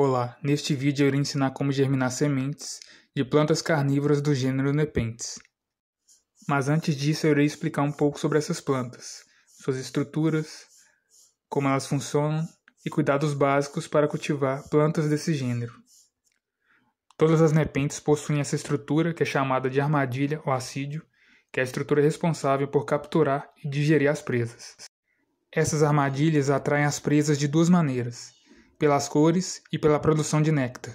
Olá, neste vídeo eu irei ensinar como germinar sementes de plantas carnívoras do gênero Nepentes. Mas antes disso eu irei explicar um pouco sobre essas plantas, suas estruturas, como elas funcionam e cuidados básicos para cultivar plantas desse gênero. Todas as nepentes possuem essa estrutura que é chamada de armadilha ou assídio, que é a estrutura responsável por capturar e digerir as presas. Essas armadilhas atraem as presas de duas maneiras pelas cores e pela produção de néctar.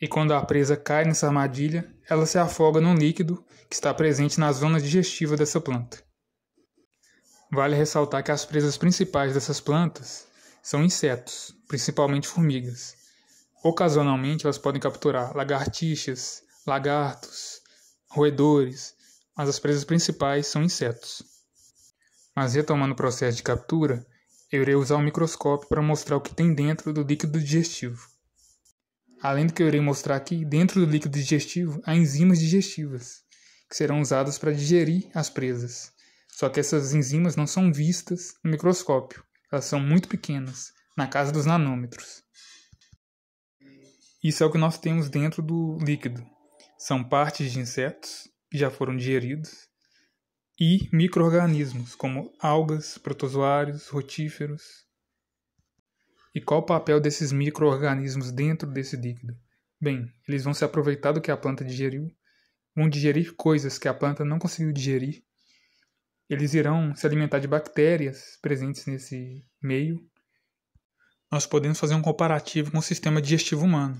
E quando a presa cai nessa armadilha, ela se afoga num líquido que está presente na zona digestiva dessa planta. Vale ressaltar que as presas principais dessas plantas são insetos, principalmente formigas. Ocasionalmente, elas podem capturar lagartixas, lagartos, roedores, mas as presas principais são insetos. Mas retomando o processo de captura, eu irei usar um microscópio para mostrar o que tem dentro do líquido digestivo. Além do que eu irei mostrar aqui, dentro do líquido digestivo há enzimas digestivas, que serão usadas para digerir as presas. Só que essas enzimas não são vistas no microscópio, elas são muito pequenas, na casa dos nanômetros. Isso é o que nós temos dentro do líquido. São partes de insetos que já foram digeridos e microorganismos como algas, protozoários, rotíferos. E qual o papel desses microorganismos dentro desse líquido? Bem, eles vão se aproveitar do que a planta digeriu, vão digerir coisas que a planta não conseguiu digerir. Eles irão se alimentar de bactérias presentes nesse meio. Nós podemos fazer um comparativo com o sistema digestivo humano.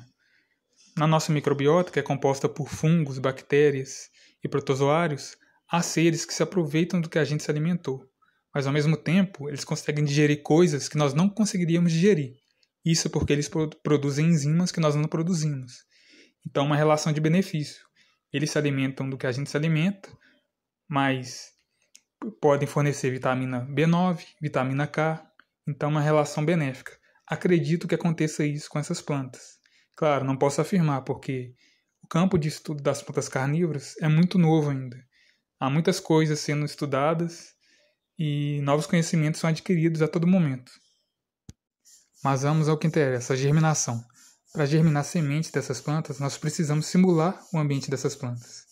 Na nossa microbiota, que é composta por fungos, bactérias e protozoários, há seres que se aproveitam do que a gente se alimentou, mas ao mesmo tempo eles conseguem digerir coisas que nós não conseguiríamos digerir. Isso é porque eles produzem enzimas que nós não produzimos. Então, é uma relação de benefício. Eles se alimentam do que a gente se alimenta, mas podem fornecer vitamina B9, vitamina K, então é uma relação benéfica. Acredito que aconteça isso com essas plantas. Claro, não posso afirmar porque o campo de estudo das plantas carnívoras é muito novo ainda. Há muitas coisas sendo estudadas e novos conhecimentos são adquiridos a todo momento. Mas vamos ao que interessa, a germinação. Para germinar sementes dessas plantas, nós precisamos simular o ambiente dessas plantas.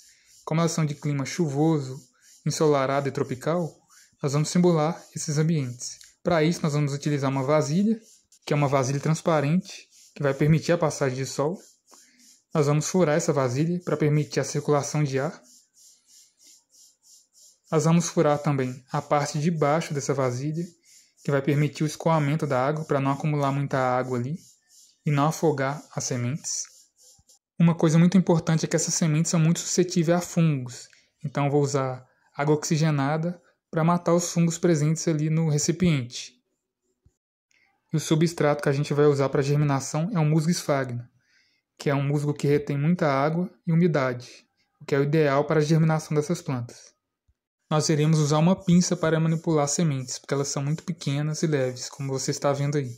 Como elas são de clima chuvoso, ensolarado e tropical, nós vamos simular esses ambientes. Para isso, nós vamos utilizar uma vasilha, que é uma vasilha transparente, que vai permitir a passagem de sol. Nós vamos furar essa vasilha para permitir a circulação de ar nós vamos furar também a parte de baixo dessa vasilha, que vai permitir o escoamento da água para não acumular muita água ali e não afogar as sementes. Uma coisa muito importante é que essas sementes são muito suscetíveis a fungos, então vou usar água oxigenada para matar os fungos presentes ali no recipiente. E o substrato que a gente vai usar para germinação é o musgo esfagna, que é um musgo que retém muita água e umidade, o que é o ideal para a germinação dessas plantas nós iremos usar uma pinça para manipular sementes, porque elas são muito pequenas e leves, como você está vendo aí.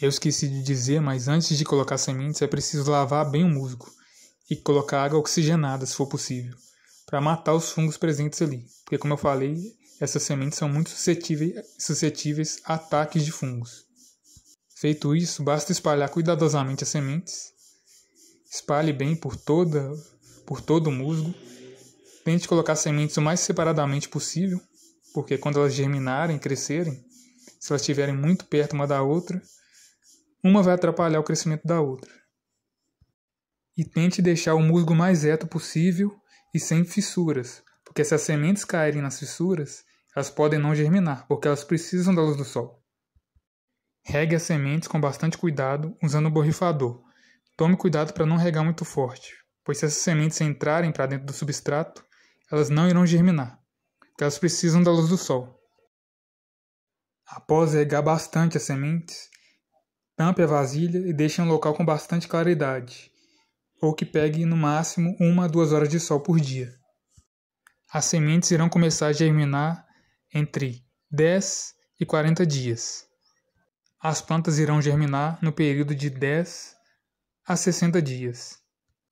Eu esqueci de dizer, mas antes de colocar sementes é preciso lavar bem o musgo e colocar água oxigenada, se for possível, para matar os fungos presentes ali, porque, como eu falei, essas sementes são muito suscetíveis, suscetíveis a ataques de fungos. Feito isso, basta espalhar cuidadosamente as sementes, espalhe bem por, toda, por todo o musgo Tente colocar sementes o mais separadamente possível, porque quando elas germinarem, crescerem, se elas estiverem muito perto uma da outra, uma vai atrapalhar o crescimento da outra. E tente deixar o musgo mais reto possível e sem fissuras, porque se as sementes caírem nas fissuras, elas podem não germinar, porque elas precisam da luz do sol. Regue as sementes com bastante cuidado usando o borrifador. Tome cuidado para não regar muito forte, pois se essas sementes entrarem para dentro do substrato, elas não irão germinar, porque elas precisam da luz do sol. Após regar bastante as sementes, tampe a vasilha e deixe em um local com bastante claridade, ou que pegue no máximo uma a duas horas de sol por dia. As sementes irão começar a germinar entre 10 e 40 dias. As plantas irão germinar no período de 10 a 60 dias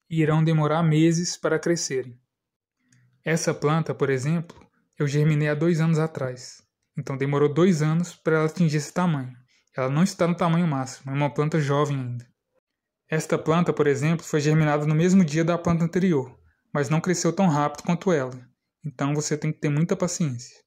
e irão demorar meses para crescerem. Essa planta, por exemplo, eu germinei há dois anos atrás. Então demorou dois anos para ela atingir esse tamanho. Ela não está no tamanho máximo, é uma planta jovem ainda. Esta planta, por exemplo, foi germinada no mesmo dia da planta anterior, mas não cresceu tão rápido quanto ela. Então você tem que ter muita paciência.